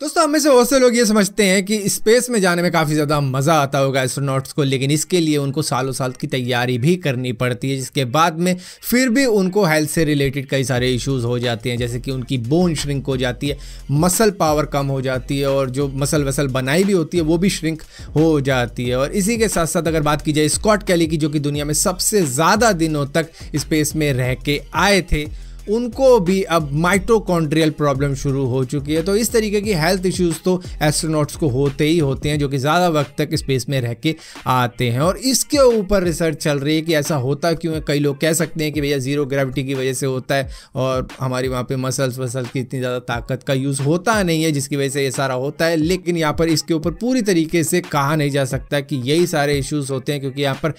दोस्तों हमें से बहुत से लोग ये समझते हैं कि स्पेस में जाने में काफ़ी ज़्यादा मज़ा आता होगा एस्ट्रोनॉट्स को लेकिन इसके लिए उनको सालों साल की तैयारी भी करनी पड़ती है जिसके बाद में फिर भी उनको हेल्थ से रिलेटेड कई सारे इश्यूज हो जाते हैं जैसे कि उनकी बोन श्रिंक हो जाती है मसल पावर कम हो जाती है और जो मसल वसल बनाई भी होती है वो भी श्रिंक हो जाती है और इसी के साथ साथ अगर बात की जाए स्कॉट कैली की जो कि दुनिया में सबसे ज़्यादा दिनों तक स्पेस में रह के आए थे उनको भी अब माइटोकॉन्ड्रियल प्रॉब्लम शुरू हो चुकी है तो इस तरीके की हेल्थ इश्यूज़ तो एस्ट्रोनॉट्स को होते ही होते हैं जो कि ज़्यादा वक्त तक स्पेस में रह के आते हैं और इसके ऊपर रिसर्च चल रही है कि ऐसा होता क्यों है कई लोग कह सकते हैं कि भैया ज़ीरो ग्रेविटी की वजह से होता है और हमारी वहाँ पर मसल्स वसल्स की इतनी ज़्यादा ताकत का यूज़ होता नहीं है जिसकी वजह से ये सारा होता है लेकिन यहाँ पर इसके ऊपर पूरी तरीके से कहा नहीं जा सकता कि यही सारे इश्यूज़ होते हैं क्योंकि यहाँ पर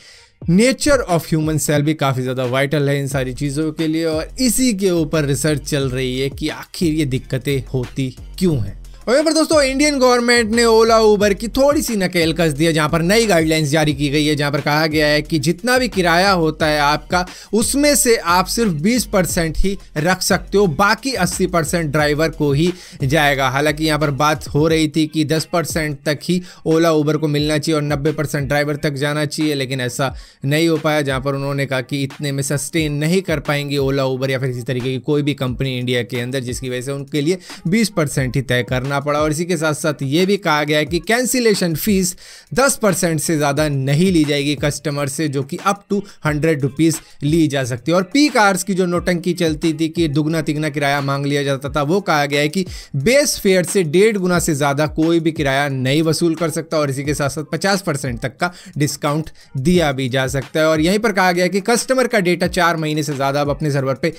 नेचर ऑफ ह्यूमन सेल भी काफ़ी ज़्यादा वाइटल है इन सारी चीज़ों के लिए और इसी के ऊपर रिसर्च चल रही है कि आखिर ये दिक्कतें होती क्यों हैं और पर दोस्तों इंडियन गवर्नमेंट ने ओला उबर की थोड़ी सी नकेल कस दी है जहाँ पर नई गाइडलाइंस जारी की गई है जहाँ पर कहा गया है कि जितना भी किराया होता है आपका उसमें से आप सिर्फ 20 परसेंट ही रख सकते हो बाकी 80 परसेंट ड्राइवर को ही जाएगा हालांकि यहाँ पर बात हो रही थी कि 10 परसेंट तक ही ओला उबर को मिलना चाहिए और 90 परसेंट ड्राइवर तक जाना चाहिए लेकिन ऐसा नहीं हो पाया जहाँ पर उन्होंने कहा कि इतने में सस्टेन नहीं कर पाएंगे ओला उबर या फिर किसी तरीके की कोई भी कंपनी इंडिया के अंदर जिसकी वजह से उनके लिए बीस ही तय करना करना पड़ा और इसी के साथ साथ ये भी कहा गया है कि कैंसिलेशन फीस 10 परसेंट से ज़्यादा नहीं ली जाएगी कस्टमर से जो कि अप टू हंड्रेड रुपीज़ ली जा सकती है और पी कार्स की जो नोटंकी चलती थी कि दुगना तिगना किराया मांग लिया जाता था वो कहा गया है कि बेस फेयर से डेढ़ गुना से ज़्यादा कोई भी किराया नहीं वसूल कर सकता और इसी के साथ साथ पचास तक का डिस्काउंट दिया भी जा सकता है और यहीं पर कहा गया कि कस्टमर का डेटा चार महीने से ज़्यादा अब अपने सर्वर पर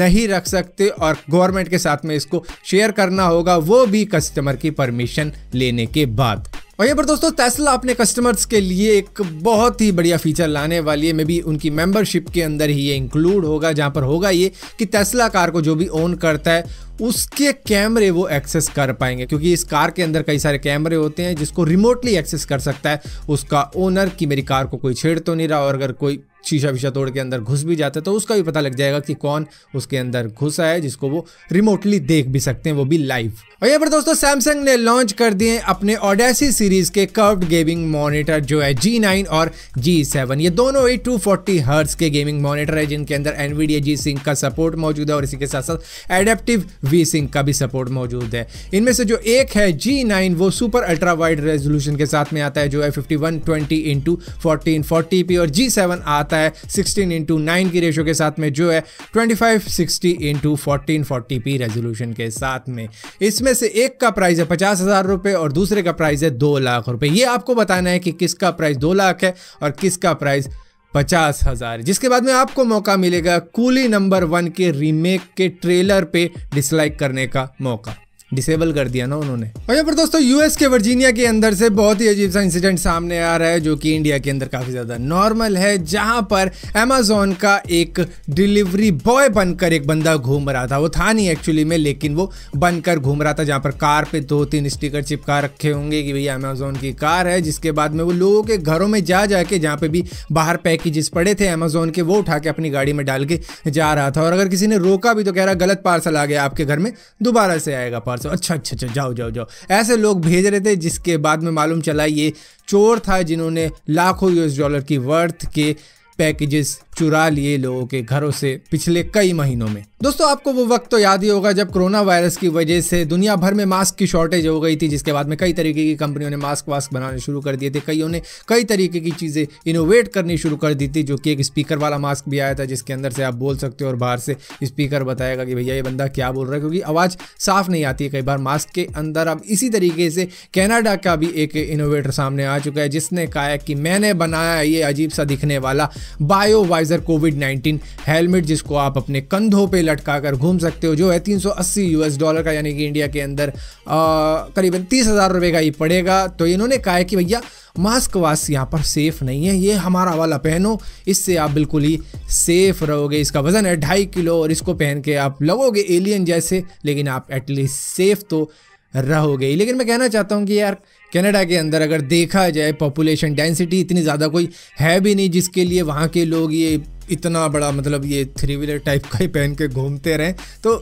नहीं रख सकते और गवर्नमेंट के साथ में इसको शेयर करना होगा वो भी कस्टमर की परमिशन लेने के बाद और यहाँ पर दोस्तों टेस्ला अपने कस्टमर्स के लिए एक बहुत ही बढ़िया फीचर लाने वाली है मे बी उनकी मेंबरशिप के अंदर ही ये इंक्लूड होगा जहाँ पर होगा ये कि टेस्ला कार को जो भी ओन करता है उसके कैमरे वो एक्सेस कर पाएंगे क्योंकि इस कार के अंदर कई सारे कैमरे होते हैं जिसको रिमोटली एक्सेस कर सकता है उसका ओनर कि मेरी कार को कोई छेड़ तो नहीं रहा और अगर कोई शीशा वीशा तोड़ के अंदर घुस भी जाता है तो उसका भी पता लग जाएगा कि कौन उसके अंदर घुसा है जिसको वो रिमोटली देख भी सकते हैं वो भी लाइव और यहाँ पर दोस्तों सैमसंग ने लॉन्च कर दिए अपने ओडेसी सीरीज के कर्व्ड गेमिंग मॉनिटर जो है जी नाइन और जी सेवन ये दोनों ही टू फोर्टी हर्ट्स के गेमिंग मॉनिटर है जिनके अंदर एनवीडिया जी सिंह का सपोर्ट मौजूद है और इसी के साथ साथ एडेप्टिव वी सिंह का भी सपोर्ट मौजूद है इनमें से जो एक है जी नाइन वो सुपर अल्ट्रा वाइड रेजोल्यूशन के साथ में आता है जो है fifty one twenty into fourteen forty P और जी सेवन आता आता है 16 इंटू नाइन की रेशो के साथ में जो है 25 60 into fourteen forty P resolution के साथ में इसमें से एक का प्राइस है पचास हज़ार रुपये और दूसरे का प्राइस है दो लाख रुपये ये आपको बताना है कि किसका प्राइस दो लाख है और किसका प्राइस पचास हज़ार जिसके बाद में आपको मौका मिलेगा कूली नंबर वन के रीमेक के ट्रेलर पे डिसलाइक करने का मौका डिसेबल कर दिया ना उन्होंने और यहाँ पर दोस्तों यूएस के वर्जीनिया के अंदर से बहुत ही अजीब सा इंसिडेंट सामने आ रहा है जो कि इंडिया के अंदर काफ़ी ज़्यादा नॉर्मल है जहाँ पर अमेजोन का एक डिलीवरी बॉय बनकर एक बंदा घूम रहा था वो था नहीं एक्चुअली में लेकिन वो बनकर घूम रहा था जहाँ पर कार पे दो तीन स्टिकर चिपका रखे होंगे कि भैया अमेजोन की कार है जिसके बाद में वो लोगों के घरों में जा जाके जहाँ पे भी बाहर पैकेजेस पड़े थे अमेजोन के वो उठा के अपनी गाड़ी में डाल के जा रहा था और अगर किसी ने रोका भी तो कह रहा गलत पार्सल आ गया आपके घर में दोबारा से आएगा पार्सल से अच्छा अच्छा अच्छा जाओ जाओ जाओ ऐसे लोग भेज रहे थे जिसके बाद में मालूम चला ये चोर था जिन्होंने लाखों यूएस डॉलर की वर्थ के पैकेजेस चुरा लिए लोगों के घरों से पिछले कई महीनों में दोस्तों आपको वो वक्त तो याद ही होगा जब कोरोना वायरस की वजह से दुनिया भर में मास्क की शॉर्टेज हो गई थी जिसके बाद में कई तरीके की कंपनियों ने मास्क वास्क बनाने शुरू कर दिए थे कईयों ने कई तरीके की चीज़ें इनोवेट करनी शुरू कर दी थी जो कि एक स्पीकर वाला मास्क भी आया था जिसके अंदर से आप बोल सकते हो और बाहर से स्पीकर बताएगा कि भैया ये बंदा क्या बोल रहा है क्योंकि आवाज़ साफ नहीं आती है कई बार मास्क के अंदर अब इसी तरीके से कैनाडा का भी एक इनोवेटर सामने आ चुका है जिसने कहा है कि मैंने बनाया ये अजीब सा दिखने वाला बायो फाइजर कोविड 19 हेलमेट जिसको आप अपने कंधों पे लटका कर घूम सकते हो जो है 380 यूएस डॉलर का यानी कि इंडिया के अंदर करीबन तीस हज़ार रुपये का ही पड़ेगा तो इन्होंने कहा है कि भैया मास्क वास्क यहाँ पर सेफ़ नहीं है ये हमारा वाला पहनो इससे आप बिल्कुल ही सेफ रहोगे इसका वज़न है ढाई किलो और इसको पहन के आप लगोगे एलियन जैसे लेकिन आप एटलीस्ट सेफ तो रहोगे लेकिन मैं कहना चाहता हूँ कि यार कनाडा के अंदर अगर देखा जाए पॉपुलेशन डेंसिटी इतनी ज़्यादा कोई है भी नहीं जिसके लिए वहाँ के लोग ये इतना बड़ा मतलब ये थ्री व्हीलर टाइप का ही पहन के घूमते रहें तो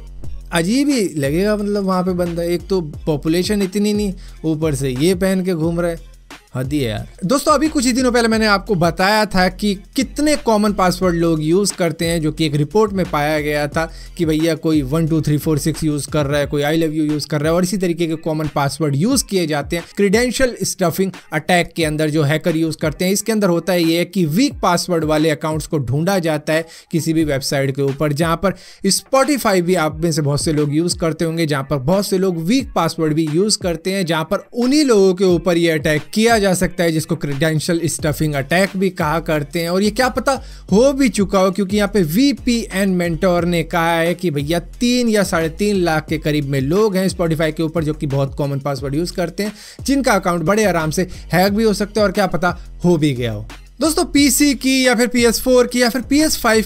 अजीब ही लगेगा मतलब वहाँ पे बंदा एक तो पॉपुलेशन इतनी नहीं ऊपर से ये पहन के घूम रहे हद ही है यार दोस्तों अभी कुछ ही दिनों पहले मैंने आपको बताया था कि कितने कॉमन पासवर्ड लोग यूज़ करते हैं जो कि एक रिपोर्ट में पाया गया था कि भैया कोई one two three four six use कर रहा है कोई आई लव यू यूज़ कर रहा है और इसी तरीके के कॉमन पासवर्ड यूज़ किए जाते हैं क्रीडेंशियल स्टफिंग अटैक के अंदर जो हैकर यूज़ करते हैं इसके अंदर होता है ये कि वीक पासवर्ड वाले अकाउंट्स को ढूंढा जाता है किसी भी वेबसाइट के ऊपर जहाँ पर स्पॉटिफाई भी आप में से बहुत से लोग यूज़ करते होंगे जहाँ पर बहुत से लोग वीक पासवर्ड भी यूज़ करते हैं जहाँ पर उन्हीं लोगों के ऊपर ये अटैक किया किया जा सकता है जिसको क्रेडेंशियल स्टफिंग अटैक भी कहा करते हैं और ये क्या पता हो भी चुका हो क्योंकि यहाँ पे वी पी एन मेंटोर ने कहा है कि भैया तीन या साढ़े तीन लाख के करीब में लोग हैं स्पॉटिफाई के ऊपर जो कि बहुत कॉमन पासवर्ड यूज़ करते हैं जिनका अकाउंट बड़े आराम से हैक भी हो सकता है और क्या पता हो भी गया हो दोस्तों पीसी की या फिर पी की या फिर पी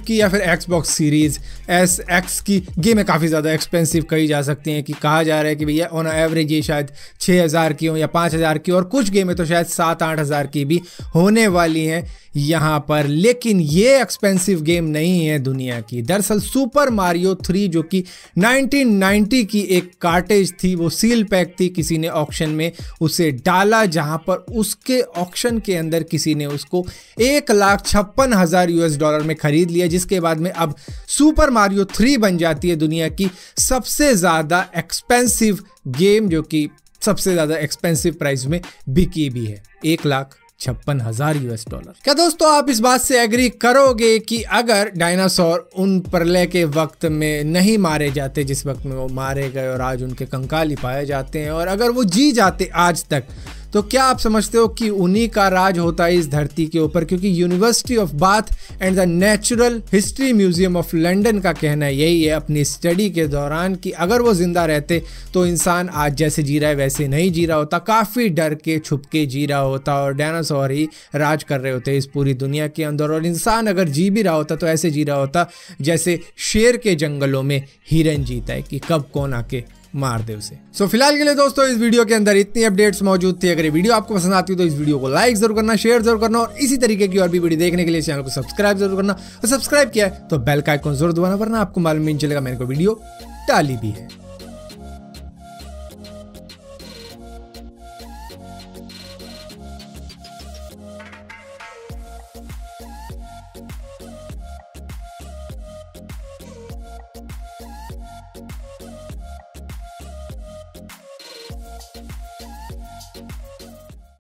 की या फिर बॉक्स सीरीज एस एक्स की गेमें काफ़ी ज़्यादा एक्सपेंसिव कही जा सकती हैं कि कहा जा रहा है कि भैया ऑन एवरेज ये शायद 6000 की हो या 5000 की और कुछ गेमें तो शायद सात आठ हज़ार की भी होने वाली हैं यहाँ पर लेकिन ये एक्सपेंसिव गेम नहीं है दुनिया की दरअसल सुपर मारियो थ्री जो कि 1990 की एक कार्टेज थी वो सील पैक थी किसी ने ऑक्शन में उसे डाला जहाँ पर उसके ऑक्शन के अंदर किसी ने उसको एक लाख छप्पन हज़ार यूएस डॉलर में ख़रीद लिया जिसके बाद में अब सुपर मारियो थ्री बन जाती है दुनिया की सबसे ज़्यादा एक्सपेंसिव गेम जो कि सबसे ज़्यादा एक्सपेंसिव प्राइस में बिकी भी है एक लाख छप्पन हजार यूएस डॉलर क्या दोस्तों आप इस बात से एग्री करोगे कि अगर डायनासोर उन प्रलय के वक्त में नहीं मारे जाते जिस वक्त में वो मारे गए और आज उनके कंकाली पाए जाते हैं और अगर वो जी जाते आज तक तो क्या आप समझते हो कि उन्हीं का राज होता है इस धरती के ऊपर क्योंकि university of Bath and the natural history museum of London का कहना यही है अपनी स्टडी के दौरान कि अगर वो ज़िंदा रहते तो इंसान आज जैसे जी रहा है वैसे नहीं जी रहा होता काफ़ी डर के छुप के जी रहा होता और डायनासोर ही राज कर रहे होते इस पूरी दुनिया के अंदर और इंसान अगर जी भी रहा होता तो ऐसे जी रहा होता जैसे शेर के जंगलों में हिरन जीता है कि कब कौन आके मार दे उसे सो so, फिलहाल के लिए दोस्तों इस वीडियो के अंदर इतनी अपडेट्स मौजूद थी अगर ये वीडियो आपको पसंद आती है तो इस वीडियो को लाइक जरूर करना शेयर जरूर करना और इसी तरीके की और भी वीडियो देखने के लिए चैनल को सब्सक्राइब जरूर करना और सब्सक्राइब किया है तो बेल का आइकॉन जरूर दबाना वरना आपको मालूम नहीं चलेगा मेरे को वीडियो डाली भी है